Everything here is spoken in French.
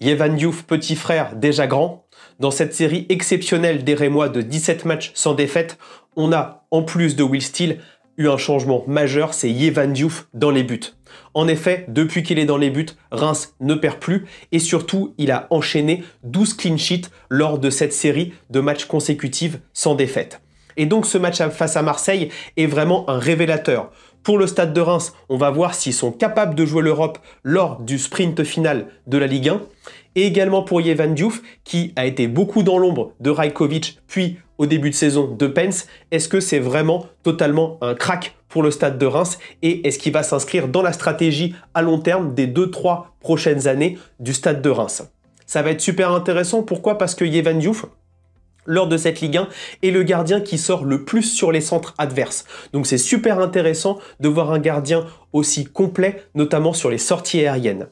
Yevan Diouf, petit frère déjà grand. Dans cette série exceptionnelle des Rémois de 17 matchs sans défaite, on a, en plus de Will Steele, eu un changement majeur, c'est Yevan Diouf dans les buts. En effet, depuis qu'il est dans les buts, Reims ne perd plus et surtout, il a enchaîné 12 clean sheets lors de cette série de matchs consécutifs sans défaite. Et donc ce match face à Marseille est vraiment un révélateur. Pour le stade de Reims, on va voir s'ils sont capables de jouer l'Europe lors du sprint final de la Ligue 1. Et également pour Yevan Diouf, qui a été beaucoup dans l'ombre de Rajkovic, puis au début de saison de Pence. Est-ce que c'est vraiment totalement un crack pour le stade de Reims et est-ce qu'il va s'inscrire dans la stratégie à long terme des 2-3 prochaines années du stade de Reims Ça va être super intéressant. Pourquoi Parce que Yevan Diouf, lors de cette Ligue 1 et le gardien qui sort le plus sur les centres adverses. Donc c'est super intéressant de voir un gardien aussi complet, notamment sur les sorties aériennes.